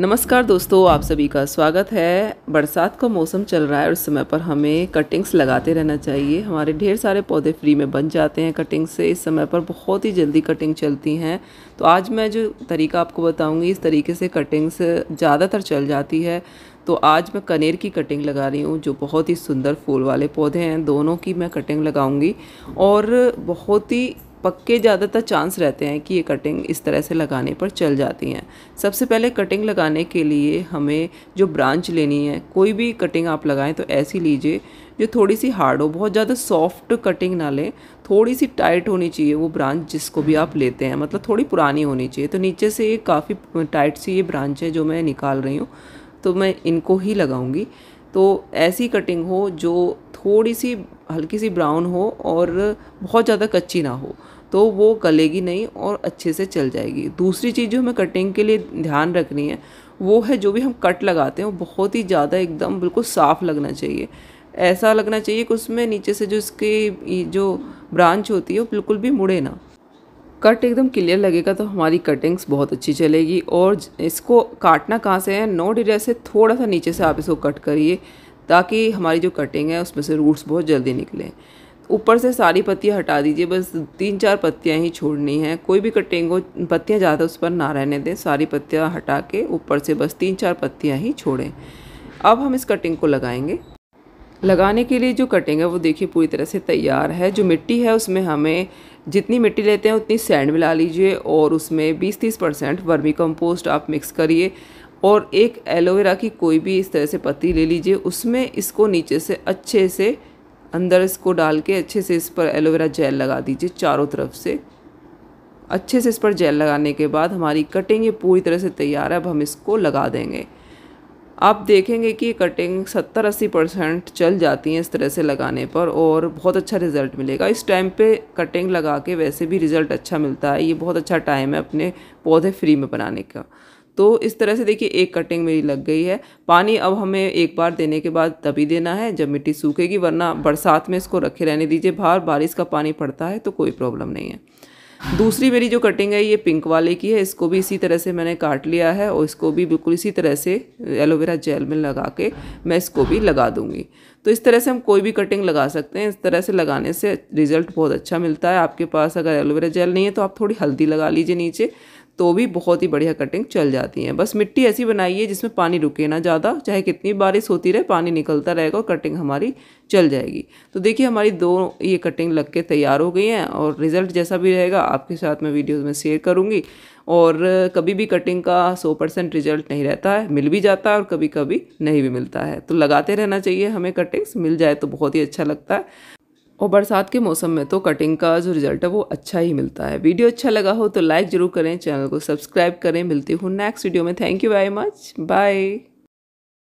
नमस्कार दोस्तों आप सभी का स्वागत है बरसात का मौसम चल रहा है और समय पर हमें कटिंग्स लगाते रहना चाहिए हमारे ढेर सारे पौधे फ्री में बन जाते हैं कटिंग से इस समय पर बहुत ही जल्दी कटिंग चलती हैं तो आज मैं जो तरीका आपको बताऊंगी इस तरीके से कटिंग्स ज़्यादातर चल जाती है तो आज मैं कनेर की कटिंग लगा रही हूँ जो बहुत ही सुंदर फूल वाले पौधे हैं दोनों की मैं कटिंग लगाऊँगी और बहुत ही पक्के ज़्यादातर चांस रहते हैं कि ये कटिंग इस तरह से लगाने पर चल जाती हैं सबसे पहले कटिंग लगाने के लिए हमें जो ब्रांच लेनी है कोई भी कटिंग आप लगाएं तो ऐसी लीजिए जो थोड़ी सी हार्ड हो बहुत ज़्यादा सॉफ्ट कटिंग ना लें थोड़ी सी टाइट होनी चाहिए वो ब्रांच जिसको भी आप लेते हैं मतलब थोड़ी पुरानी होनी चाहिए तो नीचे से ये काफ़ी टाइट सी ये ब्रांच है जो मैं निकाल रही हूँ तो मैं इनको ही लगाऊँगी तो ऐसी कटिंग हो जो थोड़ी सी हल्की सी ब्राउन हो और बहुत ज़्यादा कच्ची ना हो तो वो गलेगी नहीं और अच्छे से चल जाएगी दूसरी चीज़ जो हमें कटिंग के लिए ध्यान रखनी है वो है जो भी हम कट लगाते हैं वो बहुत ही ज़्यादा एकदम बिल्कुल साफ़ लगना चाहिए ऐसा लगना चाहिए कि उसमें नीचे से जो इसकी जो ब्रांच होती है वो बिल्कुल भी मुड़े ना कट एकदम क्लियर लगेगा तो हमारी कटिंग्स बहुत अच्छी चलेगी और इसको काटना कहाँ से है नोट एरिया से थोड़ा सा नीचे से आप इसको कट करिए ताकि हमारी जो कटिंग है उसमें से रूट्स बहुत जल्दी निकलें ऊपर से सारी पत्तियाँ हटा दीजिए बस तीन चार पत्तियाँ ही छोड़नी हैं कोई भी कटेंगो पत्तियाँ ज़्यादा उस पर ना रहने दें सारी पत्तियाँ हटा के ऊपर से बस तीन चार पत्तियाँ ही छोड़ें अब हम इस कटिंग को लगाएंगे लगाने के लिए जो कटिंग है वो देखिए पूरी तरह से तैयार है जो मिट्टी है उसमें हमें जितनी मिट्टी लेते हैं उतनी सैंड मिला लीजिए और उसमें 20-30 परसेंट वर्मी कंपोस्ट आप मिक्स करिए और एक एलोवेरा की कोई भी इस तरह से पत्ती ले लीजिए उसमें इसको नीचे से अच्छे से अंदर इसको डाल के अच्छे से इस पर एलोवेरा जेल लगा दीजिए चारों तरफ से अच्छे से इस पर जेल लगाने के बाद हमारी कटिंग ये पूरी तरह से तैयार है अब हम इसको लगा देंगे आप देखेंगे कि कटिंग 70-80 परसेंट चल जाती है इस तरह से लगाने पर और बहुत अच्छा रिज़ल्ट मिलेगा इस टाइम पे कटिंग लगा के वैसे भी रिज़ल्ट अच्छा मिलता है ये बहुत अच्छा टाइम है अपने पौधे फ्री में बनाने का तो इस तरह से देखिए एक कटिंग मेरी लग गई है पानी अब हमें एक बार देने के बाद तभी देना है जब मिट्टी सूखेगी वरना बरसात में इसको रखे रहने दीजिए बाहर बारिश का पानी पड़ता है तो कोई प्रॉब्लम नहीं है दूसरी मेरी जो कटिंग है ये पिंक वाले की है इसको भी इसी तरह से मैंने काट लिया है और इसको भी बिल्कुल इसी तरह से एलोवेरा जेल में लगा के मैं इसको भी लगा दूंगी तो इस तरह से हम कोई भी कटिंग लगा सकते हैं इस तरह से लगाने से रिजल्ट बहुत अच्छा मिलता है आपके पास अगर एलोवेरा जेल नहीं है तो आप थोड़ी हल्दी लगा लीजिए नीचे तो भी बहुत ही बढ़िया कटिंग चल जाती है बस मिट्टी ऐसी बनाइए जिसमें पानी रुके ना ज़्यादा चाहे कितनी बारिश होती रहे पानी निकलता रहेगा और कटिंग हमारी चल जाएगी तो देखिए हमारी दो ये कटिंग लग के तैयार हो गई हैं और रिज़ल्ट जैसा भी रहेगा आपके साथ मैं वीडियोज़ में शेयर करूँगी और कभी भी कटिंग का सौ परसेंट रिजल्ट नहीं रहता है मिल भी जाता है और कभी कभी नहीं भी मिलता है तो लगाते रहना चाहिए हमें कटिंग्स मिल जाए तो बहुत ही अच्छा लगता है और बरसात के मौसम में तो कटिंग का जो रिज़ल्ट है वो अच्छा ही मिलता है वीडियो अच्छा लगा हो तो लाइक ज़रूर करें चैनल को सब्सक्राइब करें मिलती हूँ नेक्स्ट वीडियो में thank you very much bye